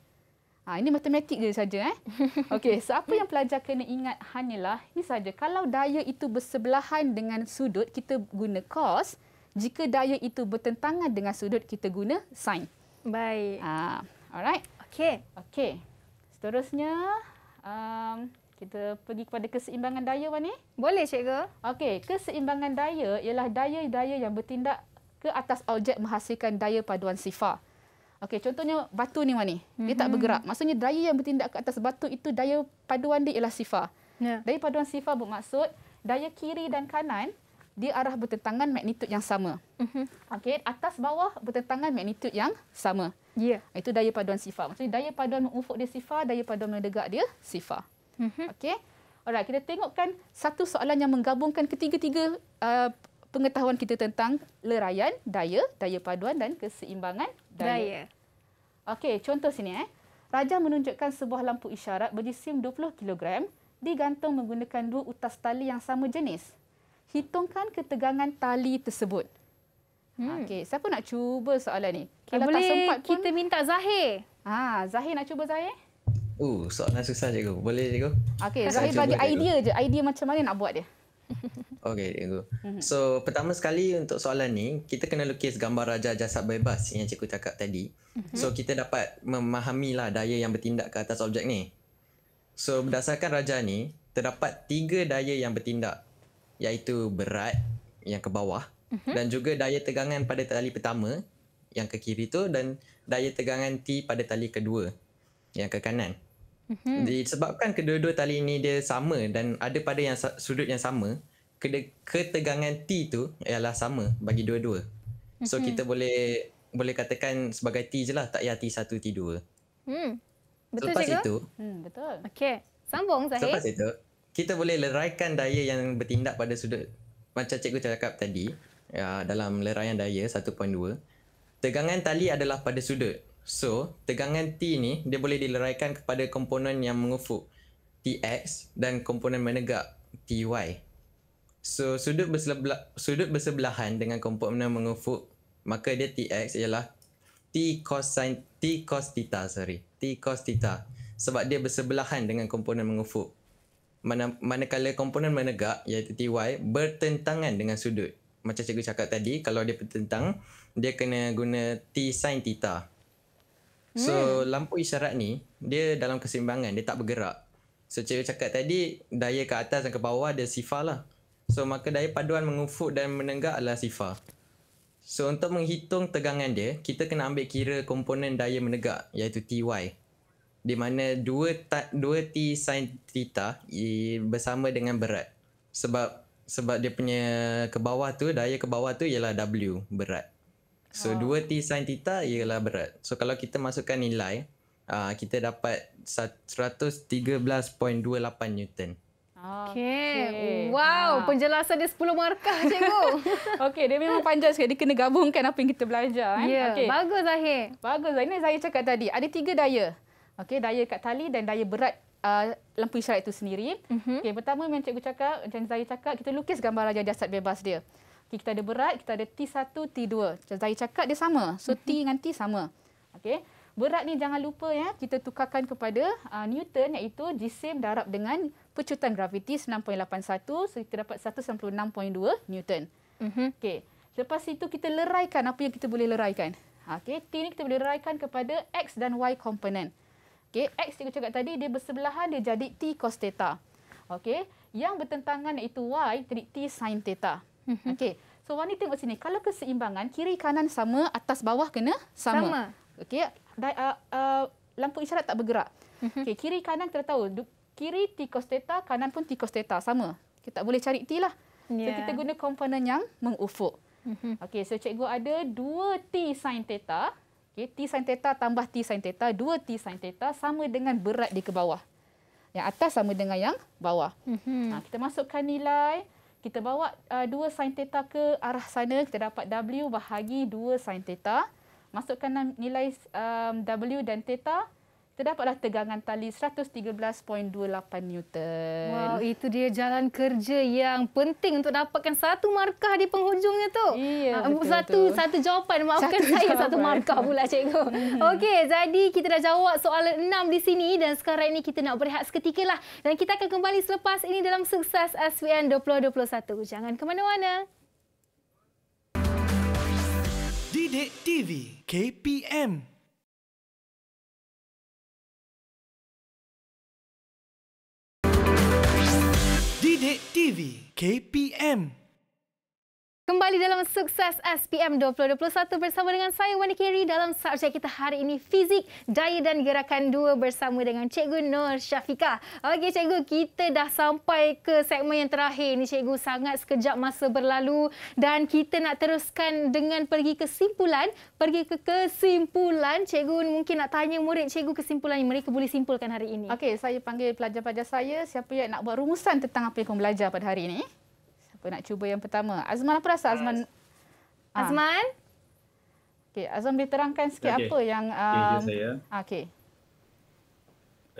Ha, ini matematik je saja. Eh? *laughs* Okey, so apa yang pelajar kena ingat hanyalah ini saja. Kalau daya itu bersebelahan dengan sudut, kita guna cos. Jika daya itu bertentangan dengan sudut, kita guna sin. Baik. Ha, alright. Okey. Okey. Seterusnya, um, kita pergi kepada keseimbangan daya, Wani. Eh? Boleh, Cikgu. Okey. Keseimbangan daya ialah daya-daya yang bertindak ke atas objek menghasilkan daya paduan sifar. Okey, contohnya batu ni, Wani. Mm-hmm. tak mhm. bergerak. Maksudnya daya yang bertindak ke atas batu itu daya paduan dia ialah sifar. Yeah. Daya paduan sifar bermaksud daya kiri dan kanan di arah bertentangan magnitud yang sama. mm Okey, atas bawah bertentangan magnitud yang sama. Yeah. Itu daya paduan sifar. Maksudnya daya paduan ufuk dia sifar, daya paduan mendegak dia sifar. Mm-hmm. Okey. Alright, kita tengokkan satu soalan yang menggabungkan ketiga-tiga uh, pengetahuan kita tentang leraian, daya, daya paduan dan keseimbangan daya. daya. Okey, contoh sini eh. Raja menunjukkan sebuah lampu isyarat berjisim 20 kg digantung menggunakan dua utas tali yang sama jenis. Hitungkan ketegangan tali tersebut. Hmm. Ah, okey, siapa nak cuba soalan ni? Okay, Kalau eh, boleh tak sempat pun, kita minta Zahir. Ha, Zahir nak cuba Zahir? Oh, uh, soalan susah cikgu. Boleh cikgu? Okey, Zahir bagi cikgu. idea je. Idea macam mana nak buat dia? *laughs* Okey, cikgu. Hmm. So, pertama sekali untuk soalan ni, kita kena lukis gambar raja jasad bebas yang cikgu cakap tadi. Hmm. So, kita dapat memahamilah daya yang bertindak ke atas objek ni. So, berdasarkan raja ni, terdapat tiga daya yang bertindak. Iaitu berat yang ke bawah, Mhm. dan juga daya tegangan pada tali pertama yang ke kiri tu dan daya tegangan T pada tali kedua yang ke kanan. Mm-hmm. Disebabkan kedua-dua tali ini dia sama dan ada pada yang sudut yang sama, ketegangan T tu ialah sama bagi dua-dua. Mm-hmm. So mhm. kita boleh boleh katakan sebagai T je lah, tak payah T1, T2. Hmm. Betul Selepas cikgu? itu, hmm, betul. Okey. Sambung Zahid. Selepas itu, kita boleh leraikan daya yang bertindak pada sudut macam cikgu cakap tadi ya, dalam leraian daya 1.2 tegangan tali adalah pada sudut so tegangan T ni dia boleh dileraikan kepada komponen yang mengufuk TX dan komponen menegak TY so sudut bersebelah sudut bersebelahan dengan komponen mengufuk maka dia TX ialah T cosine T cos theta sorry T cos theta sebab dia bersebelahan dengan komponen mengufuk Mana, manakala komponen menegak iaitu TY bertentangan dengan sudut macam cikgu cakap tadi kalau dia bertentang dia kena guna T sin theta. So hmm. lampu isyarat ni dia dalam keseimbangan dia tak bergerak. So cikgu cakap tadi daya ke atas dan ke bawah ada sifar lah. So maka daya paduan mengufuk dan menenggak adalah sifar. So untuk menghitung tegangan dia kita kena ambil kira komponen daya menegak iaitu TY di mana 2 2t sin theta bersama dengan berat sebab sebab dia punya ke bawah tu daya ke bawah tu ialah W berat. So oh. Ah. 2T sin theta ialah berat. So kalau kita masukkan nilai uh, kita dapat 113.28 Newton. Okay. Wow, ha. penjelasan dia 10 markah, cikgu. *laughs* okay, dia memang panjang sekali. Dia kena gabungkan apa yang kita belajar. Eh. Ya, yeah. okay. bagus Zahir. Bagus. Ini Zahir cakap tadi, ada tiga daya. Okay, daya kat tali dan daya berat uh, lampu isyarat itu sendiri. Mm-hmm. Okey, pertama macam cikgu cakap, macam Zai cakap, kita lukis gambar raja jasad bebas dia. Okay, kita ada berat, kita ada T1, T2. Macam Zai cakap dia sama. So mm-hmm. T dengan T sama. Okey. Berat ni jangan lupa ya, kita tukarkan kepada uh, Newton iaitu jisim darab dengan pecutan graviti 6.81 so kita dapat 196.2 Newton. Mm-hmm. Okey. selepas itu kita leraikan apa yang kita boleh leraikan. Okey, T ni kita boleh leraikan kepada X dan Y komponen. Okey, x yang kita cakap tadi dia bersebelahan dia jadi t cos theta. Okey, yang bertentangan iaitu y jadi t sin theta. Mhm. Okey. So warna tengok sini. Kalau keseimbangan kiri kanan sama, atas bawah kena sama. Sama. Okey. uh, uh, lampu isyarat tak bergerak. Mhm. Okey, kiri kanan kita tahu kiri t cos theta, kanan pun t cos theta sama. Kita tak boleh cari t lah. Yeah. So ya. kita guna komponen yang mengufuk. Mhm. Okey, so cikgu ada 2t sin theta. Okay, T sin theta tambah T sin theta, 2T sin theta sama dengan berat di ke bawah. Yang atas sama dengan yang bawah. Mm-hmm. Ha, kita masukkan nilai, kita bawa uh, 2 sin theta ke arah sana, kita dapat W bahagi 2 sin theta. Masukkan nilai um, W dan theta, terdapatlah tegangan tali 113.28 Newton. Wow, itu dia jalan kerja yang penting untuk dapatkan satu markah di penghujungnya tu. Iya, uh, ah, betul satu satu jawapan maafkan satu saya jawapan. satu markah pula cikgu. *laughs* Hmm. Okey, jadi kita dah jawab soalan enam di sini dan sekarang ini kita nak berehat seketika lah. Dan kita akan kembali selepas ini dalam sukses SVN 2021. Jangan ke mana-mana. Didik TV KPM Sidik TV KPM Kembali dalam sukses SPM 2021 bersama dengan saya Wani Kiri dalam subjek kita hari ini fizik daya dan gerakan dua bersama dengan Cikgu Nur Syafika. Okey Cikgu kita dah sampai ke segmen yang terakhir ni Cikgu sangat sekejap masa berlalu dan kita nak teruskan dengan pergi kesimpulan pergi ke kesimpulan Cikgu mungkin nak tanya murid Cikgu kesimpulan yang mereka boleh simpulkan hari ini. Okey saya panggil pelajar-pelajar saya siapa yang nak buat rumusan tentang apa yang kau belajar pada hari ini siapa nak cuba yang pertama? Azman apa rasa Azman? Ah. Azman? okay. Okey, Azman boleh terangkan sikit okay. apa yang um, okay, saya. Ah, okey.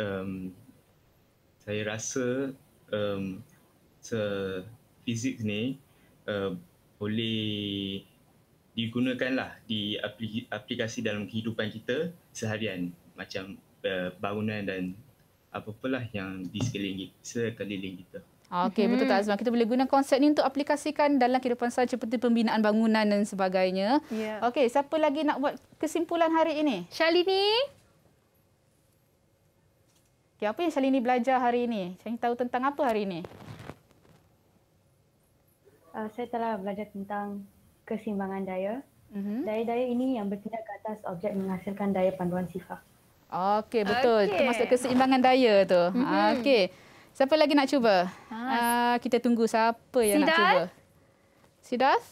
Um, saya rasa um, se fizik ni uh, boleh digunakanlah di aplikasi dalam kehidupan kita seharian macam uh, bangunan dan apa-apalah yang di sekeliling kita. Sekeliling kita. Okey, betul tak mhm. Azman? Kita boleh guna konsep ni untuk aplikasikan dalam kehidupan saya seperti pembinaan bangunan dan sebagainya. Yeah. Okey, siapa lagi nak buat kesimpulan hari ini? Shalini? Okay, apa yang Shalini belajar hari ini? Shalini tahu tentang apa hari ini? Uh, saya telah belajar tentang kesimbangan daya. Mhm. Daya-daya ini yang bertindak ke atas objek menghasilkan daya panduan sifat. Okey, betul. Okay. Itu maksud keseimbangan daya tu. Mm -hmm. Okey. Siapa lagi nak cuba? Uh, kita tunggu siapa yang Sidar? nak cuba. Sidas?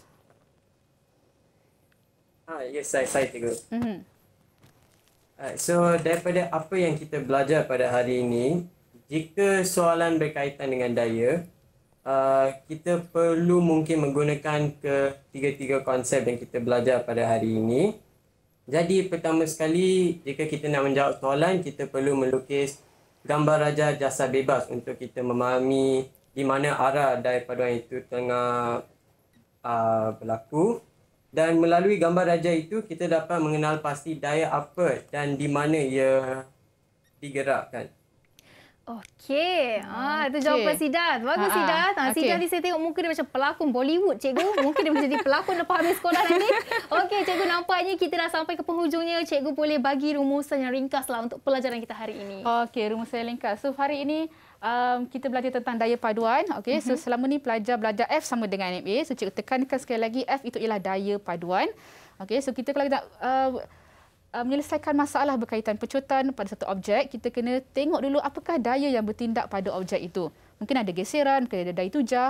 Ah yes, saya, saya tengok. Mm-hmm. Uh, so, daripada apa yang kita belajar pada hari ini, jika soalan berkaitan dengan daya, uh, kita perlu mungkin menggunakan ketiga-tiga konsep yang kita belajar pada hari ini. Jadi, pertama sekali, jika kita nak menjawab soalan, kita perlu melukis gambar raja jasa bebas untuk kita memahami di mana arah daya paduan itu tengah uh, berlaku dan melalui gambar raja itu kita dapat mengenal pasti daya apa dan di mana ia digerakkan Okey. Ah, ah, itu jawapan okay. Sidat. Bagus ah, ah. Sidat. Ha, Sidat okay. ni saya tengok muka dia macam pelakon Bollywood, cikgu. Mungkin dia menjadi pelakon lepas habis sekolah nanti. Okey, cikgu nampaknya kita dah sampai ke penghujungnya. Cikgu boleh bagi rumusan yang ringkaslah untuk pelajaran kita hari ini. Okey, rumusan yang ringkas. So, hari ini um, kita belajar tentang daya paduan. Okey, so mm-hmm. selama ni pelajar belajar F sama dengan MA. So, cikgu tekankan sekali lagi F itu ialah daya paduan. Okey, so kita kalau kita uh, uh, menyelesaikan masalah berkaitan pecutan pada satu objek, kita kena tengok dulu apakah daya yang bertindak pada objek itu. Mungkin ada geseran, mungkin ada daya tujah.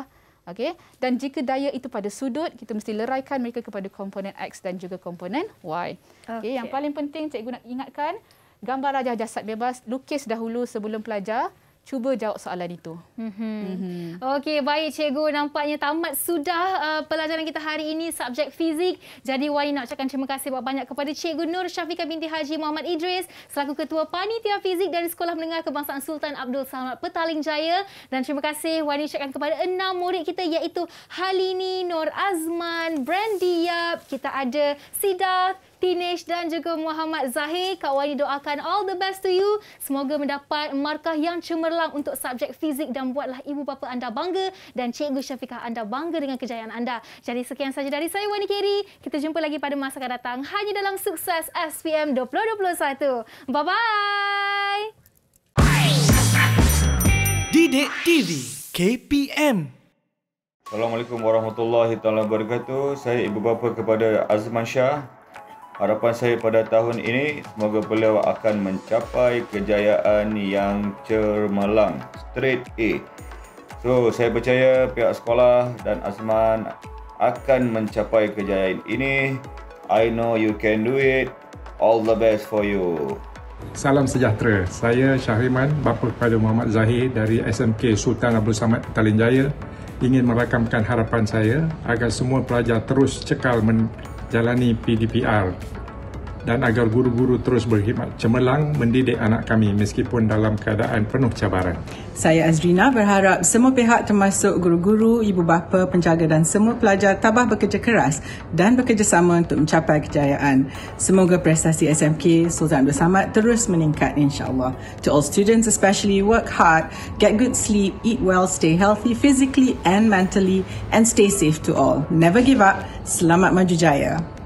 Okay? Dan jika daya itu pada sudut, kita mesti leraikan mereka kepada komponen X dan juga komponen Y. Okay. Okay. Yang paling penting cikgu nak ingatkan, gambar rajah jasad bebas, lukis dahulu sebelum pelajar cuba jawab soalan itu. Mm-hmm. Mm-hmm. Okey, baik cikgu. Nampaknya tamat sudah uh, pelajaran kita hari ini subjek fizik. Jadi Wali nak ucapkan terima kasih banyak kepada cikgu Nur Syafiqah binti Haji Muhammad Idris selaku ketua panitia fizik dari Sekolah Menengah Kebangsaan Sultan Abdul Samad Petaling Jaya dan terima kasih Wani ucapkan kepada enam murid kita iaitu Halini, Nur Azman, Brandy Yap, kita ada Sidah, Tinesh dan juga Muhammad Zahir. Kak Wani doakan all the best to you. Semoga mendapat markah yang cemerlang untuk subjek fizik dan buatlah ibu bapa anda bangga dan cikgu Syafiqah anda bangga dengan kejayaan anda. Jadi sekian saja dari saya Wani Keri. Kita jumpa lagi pada masa akan datang hanya dalam sukses SPM 2021. Bye-bye. Didik TV KPM Assalamualaikum warahmatullahi taala wabarakatuh. Saya ibu bapa kepada Azman Shah, Harapan saya pada tahun ini semoga beliau akan mencapai kejayaan yang cermelang straight A. So saya percaya pihak sekolah dan Azman akan mencapai kejayaan ini. I know you can do it. All the best for you. Salam sejahtera. Saya Syahriman, bapa kepada Muhammad Zahir dari SMK Sultan Abdul Samad Petaling Jaya ingin merakamkan harapan saya agar semua pelajar terus cekal men- jalani PDPR dan agar guru-guru terus berkhidmat cemerlang mendidik anak kami meskipun dalam keadaan penuh cabaran. Saya Azrina berharap semua pihak termasuk guru-guru, ibu bapa, penjaga dan semua pelajar tabah bekerja keras dan bekerjasama untuk mencapai kejayaan. Semoga prestasi SMK Sultan Abdul Samad terus meningkat insyaAllah. To all students especially, work hard, get good sleep, eat well, stay healthy physically and mentally and stay safe to all. Never give up. Selamat maju jaya.